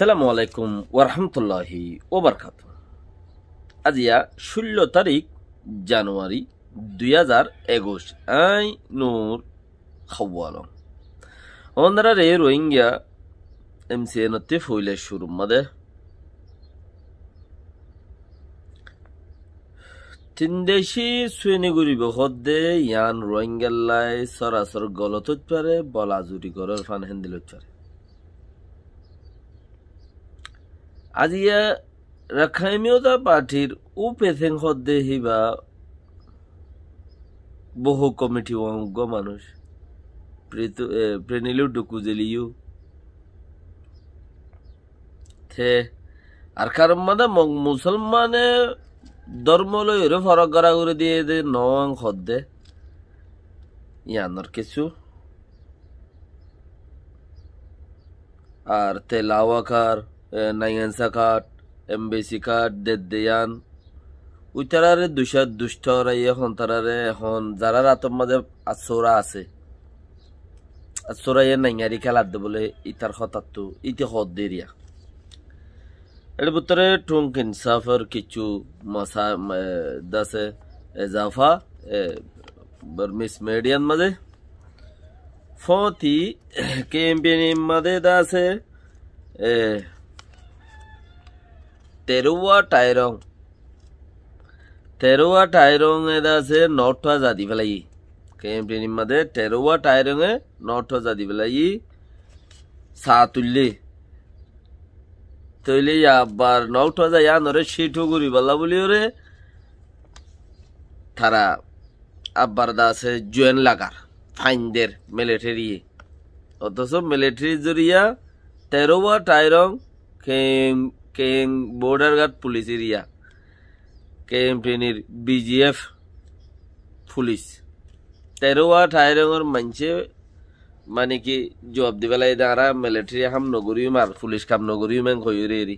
সালামু আলাইকুম ওরহামতুল্লাহি ওবরকাত আজিয়া ষোল তারিখ জানুয়ারি দুই হাজার একুশ আই নূর খাওয়ালম অন্ধারা রে রোহিঙ্গা এম সি এন তে ফইলে শুরু মাদে তিন দেশি সুয়েনিগুড়ি বহদে ইয়ান রোহিঙ্গাল্লাই সরাসর গলত পারে বলা বলাজুরি গরর ফান হেন্দিল পারে আজিয়া রাখাইমীয়তা পার্টির উপেথেং হদ্দে হিবা বহু কমিটি অঙ্গ মানুষ প্রেনিলু জেলিউ থে আর কারণ মানে মুসলমানে ধর্মলৈ ফরক করা করে দিয়ে দে নং হদ্দে ইয়ানর কিছু আর তেলাওয়াকার নাইগেন্সা কাঠ এমবেসি কাঠ দেদ্দেয়ান উইতারারে দুশার দুষ্ট এখন তারারে এখন যারা রাতের মাঝে আচোরা আছে আচোরাইয়ে নাইয়ারি খেলার দে বলে ইতার হতাত্তু ইতি হত দেরিয়া এর ভিতরে টুঙ্ক ইনসাফের কিছু মশা দাসে এজাফা বার্মিস মিডিয়ান মাঝে ফতি কেম্পিয়ান মাঝে দাসে তেরুয়াটায়রং তেরুয়াটায়রং এর আছে নর্থ জাতি পেলাই কেএমটি নিম্মাদে এ নর্থ জাতি পেলাই সা তুললি তৈলে আবার নটা যা ইয়া নরে শিঠুগুরি বলা বলি ওরে তারা আব্বার দা আছে জুয়েন লাগার ফাইনদের মিলিটারি অথচ মিলিটারি জরিয়া তেরোবা টাইরং কেং border guard police area KM টেনির বিজিএফ পুলিশ তেরোয়া ঠাইরঙর মানছে মানে কি জবাব দিবেলাই তারা মিলিটারি হাম নগরী মার পুলিশ কাম নগরী ম্যাং হইরে এরি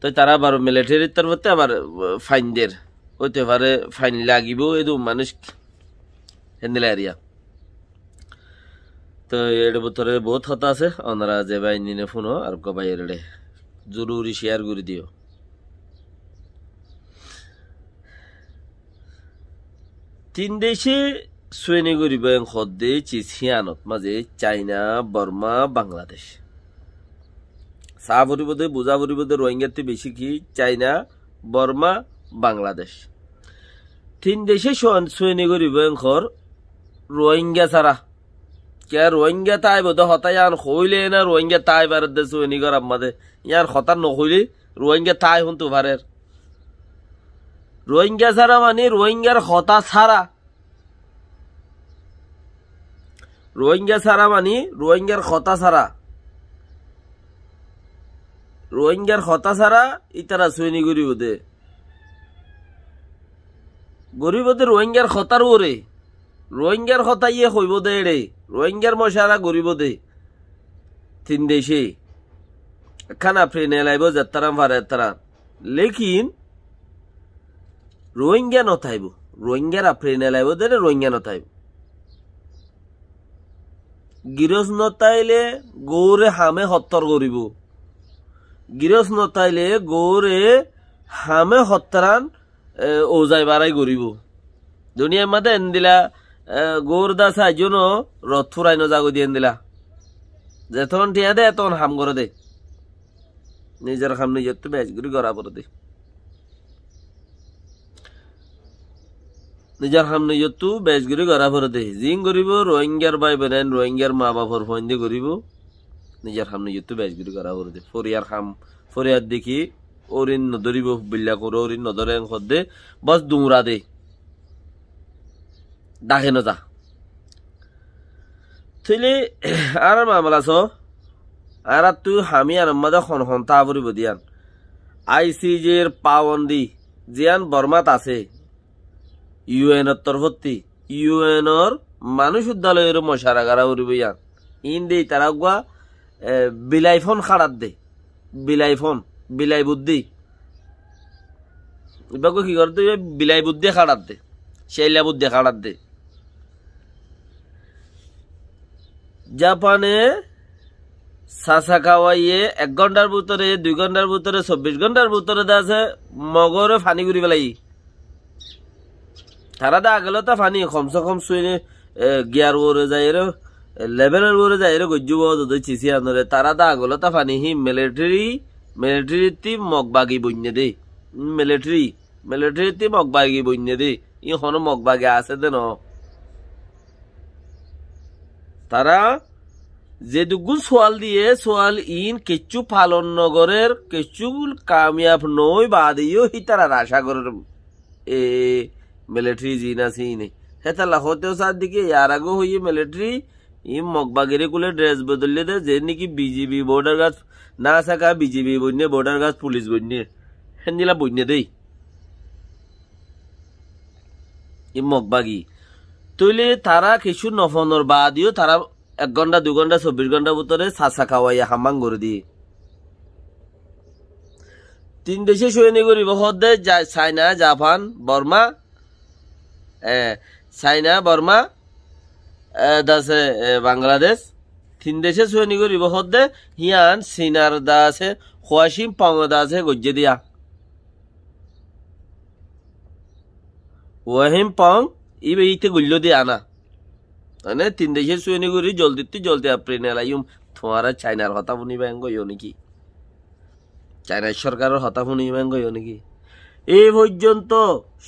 তো তারা আবার মিলিটারির তরফতে আবার ফাইন দের হইতে পারে ফাইন লাগিব এই মানুষ হেন্দিলা এরিয়া তো এর বোতরে বহুত কথা আছে ওনারা যে ভাই নিনে ফোন আর কবাই এরডে জরুরি শেয়ার করে দিও তিন দেশে সৈনিগুড়ি ব্যাংক হদ্দে চিসিয়ানত মাঝে চাইনা বর্মা বাংলাদেশ চা পরিবদে বোঝা পরিবদে রোহিঙ্গাতে বেশি কি চাইনা বর্মা বাংলাদেশ তিন দেশে সৈনিগুড়ি ব্যাংকর রোহিঙ্গা ছাড়া কে রোহিঙ্গা তাইব দে হতা ইয়ান হইলে না রোহিঙ্গা তাই বারে দে সুইনি গরাম মাদে ইয়ান হতা নহইলে রোহিঙ্গা তাই হুন তু ভারের রোহিঙ্গা ছাড়া মানে রোহিঙ্গার হতা ছাড়া রোহিঙ্গা ছাড়া মানে রোহিঙ্গার হতা ছাড়া রোহিঙ্গার হতা ছাড়া ইতারা সুইনি গরিব গরিবদের রোহিঙ্গার হতার ওরে রোহিঙ্গার হতাইয়ে হইব দে রে রোহিঙ্গার মশারা ঘুরিব দে তিন দেশে খানা ফ্রেনে লাইব যাত্রাম ফারে তারা লেকিন রোহিঙ্গা নথাইব রোহিঙ্গারা ফ্রেনে লাইব দে রে রোহিঙ্গা নথাইব গিরজ নতাইলে গৌরে হামে হত্তর করিব গিরজ নতাইলে গৌরে হামে হত্তরান ওজাই বাড়াই করিব দুনিয়ার মাঝে এন দিলা গৌরদা সাইজুনো রথ ফুরাইনো জাগু দিয়ে দিলা যেতন ঠিয়া দে তখন হাম করে দে নিজের খাম নিজের তো বেশ করে গড়া পরে দে নিজের খাম নিজের তো বেশ করে গড়া পরে দে জিং করিব রোহিঙ্গার ভাই বেনেন রোহিঙ্গার মা বাপর ফোন দিয়ে করিব নিজের খাম নিজের তো বেশ করে গড়া পরে দে ফরিয়ার খাম ফরিয়ার দেখি ওরিন নদরিব বিল্লা করে ওরিন নদরেন দে বস দুমরা দে ডাকে নজা থইলে আর মামলা সো আর তুই হামি আর মাদে খন খন তা দিয়ান আই সি জির পাবন্দি জিয়ান বর্মাত আছে ইউএনর তরফতি ইউএনর মানুষ উদ্যালয়ের মশারা গারা উড়িব ইয়ান ইন দেই তারা গুয়া বিলাইফোন খাড়াত দে বিলাইফোন বিলাই বুদ্ধি এবার কি করতে বিলাই বুদ্ধি খাড়াত দে শেলা বুদ্ধি খাড়াত দে জাপানে সাসা খাওয়াইয়ে এক ঘন্টার ভিতরে দুই ঘন্টার ভিতরে চব্বিশ ঘন্টার ভিতরে আছে মগরে ফানি ঘুরি পেলাই তারা দা আগেলো তা ফানি কমসে কম শুয়ে গিয়ার ওরে যায় রে লেভেলের ওরে যায় রে গজ্জু বদে চিসি আনরে তারা দা আগেলো তা ফানি হি মিলিটারি মিলিটারিতে মগবাগি বন্যে দেই মিলিটারি মিলিটারিতে মগবাগি বন্য দেই ই হন মগবাগি আছে দে ন তারা যেটুকু সোয়াল দিয়ে সোয়াল ইন কিচ্ছু পালন নগরের কিচ্ছু কামিয়াব নই বা দিও হি তারা রাশাগরের এ মিলিটারি জিন আছে ইনে হেতালা হতেও সার দিকে ইয়ার আগে হইয়ে মিলিটারি ই মগবাগিরি কুলে ড্রেস বদলিয়ে দে যে নাকি বিজেপি বর্ডার গার্ড না থাকা বিজেপি বন্যে বর্ডার গার্ড পুলিশ বন্যে হেনজিলা বন্যে দেই ই মগবাগি তুলে তারা কিছু নফনর বা দিও তারা এক ঘন্টা দু ঘন্টা চব্বিশ ঘন্টা ভিতরে সাসা খাওয়াই হামাং করে দিয়ে তিন দেশে সৈনিক দে China Japan Burma China Burma দাসে বাংলাদেশ তিন দেশে সৈনিক বিবাহদে হিয়ান সিনার দাসে খোয়াশিম পাঙ্গ দাসে গজ্জে দিয়া ওয়াহিম পাঙ্গ ইবে ইতে গুল্লো দিয়ে আনা মানে তিন দেশের সুয়েনি করি জল দিতে জল দিয়ে আপনি নেলাইম তোমারা চাইনার হতা শুনি ব্যাঙ্গ ইয় নাকি চাইনার সরকারের হতা শুনি ব্যাঙ্গ ইয় নাকি এই পর্যন্ত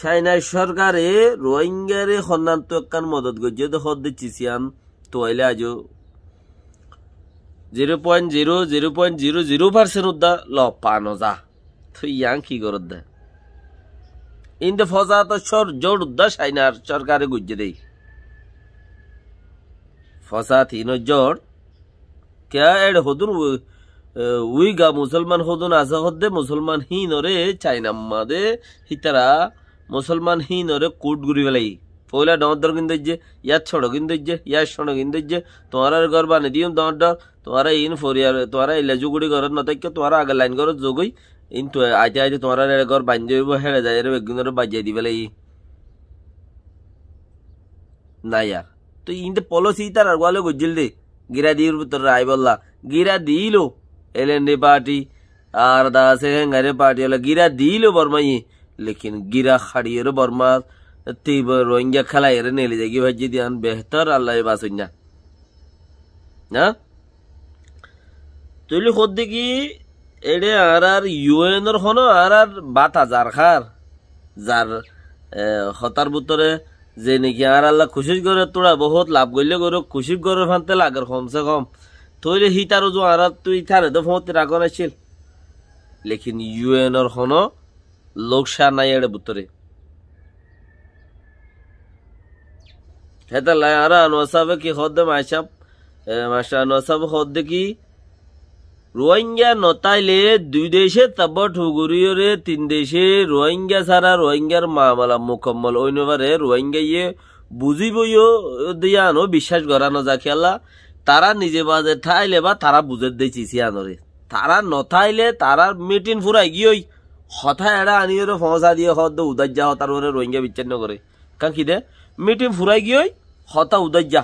চাইনার সরকারে রোহিঙ্গারে সন্ধান তো একখান মদত গজ্য দখত দিচ্ছিয়ান তোয়াইলে আজও zero point zero zero point zero zero percent উদ্দা ল পান যা তুই ইয়াং কি করত দেয় ইন্দে ফজা তো সর জোর দশ আইনার সরকারে গুজে দেই ফসা তিন জোর কে এড হদুর গা মুসলমান হদুন আসা হদ্দে মুসলমান হি নরে চাইনাম্মা দে হিতারা মুসলমান হি নরে কুট গুড়ি বেলাই পয়লা ডর কিন্তু যে ইয়ার ছড় কিন্তু যে ইয়ার শোনো কিন্তু যে তোমার ঘর বানিয়ে দিও তোমার ডর তোমারা ইন ফরিয়ার তোমারা ইলে জুগুড়ি ঘর নতাক্য তোমারা আগে লাইন ঘর যোগই কিন্তু আইতে আইতে তোমার ঘর বান্ধি হইব হেড়ে যাই বেগুনের বাজিয়ে দিবে লাগি না ইয়ার তো ইনতে পলসি তার আর গোয়ালে গজিল দে গিরা দিল তোর রায় বললা গিরা দিল এলেন রে পার্টি আর দাসে গারে পার্টি হলো গিরা দিল বর্মাই লেকিন গিরা খাড়িয়ে বর্মা তিব রোহিঙ্গা খেলা এর নেলে যাগি ভাজি দিয়ান বেহতর আল্লাহ বাসুন না তুই খোদ দেখি এডে আর আর ইউএনর হনো আর আর বাতা যার খার যার হতার বুতরে যে নাকি আর আল্লাহ খুশির করে তোরা বহুত লাভ করলে করে খুশি করে ফানতে লাগার কমসে কম তৈলে হি তার ওজন আর তুই থারে তো ফোঁতে রাগ নাছিল লেকিন ইউএনর হনো লোক নাই এড়ে বুতরে হেতা লাই আর আনোয়াসাবে কি হদ্দে মাইসাব মাসা আনোয়াসাব হদ্দে কি রোহিঙ্গা নতাইলে দুই দেশে তারপর ঠুগুরিয়রে তিন দেশে রোহিঙ্গা ছাড়া রোহিঙ্গার মামলা মোকম্মল অন্যবারে রোহিঙ্গা ইয়ে বুঝিব দিয়া আনো বিশ্বাস করানো যা খেলা তারা নিজে বাজে ঠাইলে বা তারা বুঝে দিয়েছি আনরে তারা নথাইলে তারা মিটিন ফুরাই গিয়ে হতা এড়া আনিয়ে ফসা দিয়ে হত উদার যা হতার রোহিঙ্গা বিচ্ছিন্ন করে কারণ কি দে মিটিন ফুরাই গিয়ে হতা উদার যা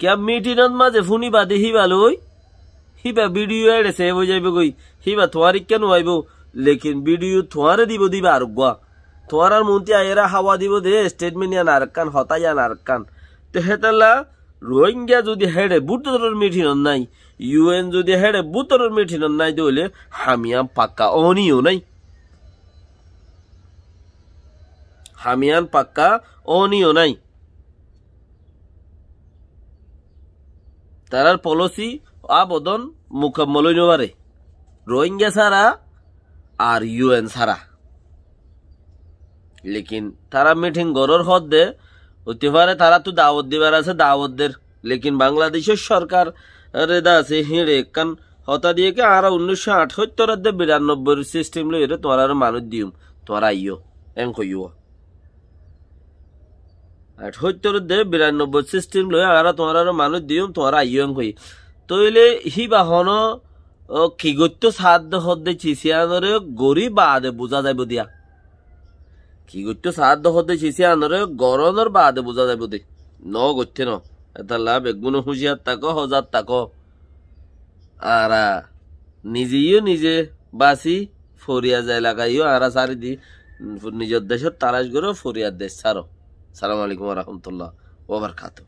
কিয়া মিটিনত মাঝে ফুনিবা দেখিবা লই হিবা ভিডিও এড়ে সেভ হয়ে যাইব কই হিবা থোয়ারি কেন আইব লেকিন ভিডিও থোয়ারে দিব দিবা আর গুয়া থোয়ার আর মন্ত্রী আয়েরা হাওয়া দিব দে স্টেটমেন্ট ইয়ান আর কান হতাইয়ান আর কান তো রোহিঙ্গা যদি হেড়ে বুতরের মিঠিনন নাই ইউএন যদি হেড়ে বুতরের মিঠিনন নাই দইলে হামিয়ান পাক্কা অনিও নাই হামিয়ান পাক্কা অনিও নাই তারার পলসি আবদন মোকাম্মল হইতে পারে রোহিঙ্গা ছাড়া আর ইউএন ছাড়া লেকিন তারা মিটিং হদ হদ্দে হতে পারে তারা তো দাওয়াত দিবার আছে দাওয়াতদের লেকিন বাংলাদেশের সরকার রেদা আছে হিঁড়ে কান হতা দিয়ে কে আর উনিশশো আঠাত্তর বিরানব্বই সিস্টেম লো এটা তোমার মানুষ দিম তোরা ইয়ো এং কইও সত্তর দে বিরানব্বই সিস্টেম লই আর তোমার আর মানুষ দিও তোমার আইয়ং হই তইলে হি বাহন কি গত্য সাধ্য হদ্দে চিসিয়ানরে গরি বাদে বোঝা যাইব দিয়া কি গত্য সাধ্য হদ্দে চিসিয়ানরে গরনের বাদে বোঝা যাইব দে ন গত্যে ন এটা লাভ একগুণ হুঁশিয়ার তাকো হজার তাক আর নিজেও নিজে বাসি ফরিয়া যায় লাগাইও আর সারি দি নিজের দেশের তালাশ করে ফরিয়ার দেশ ছাড়ো সালাম আলাইকুম রহমতুল্লাহ ওবরকাতু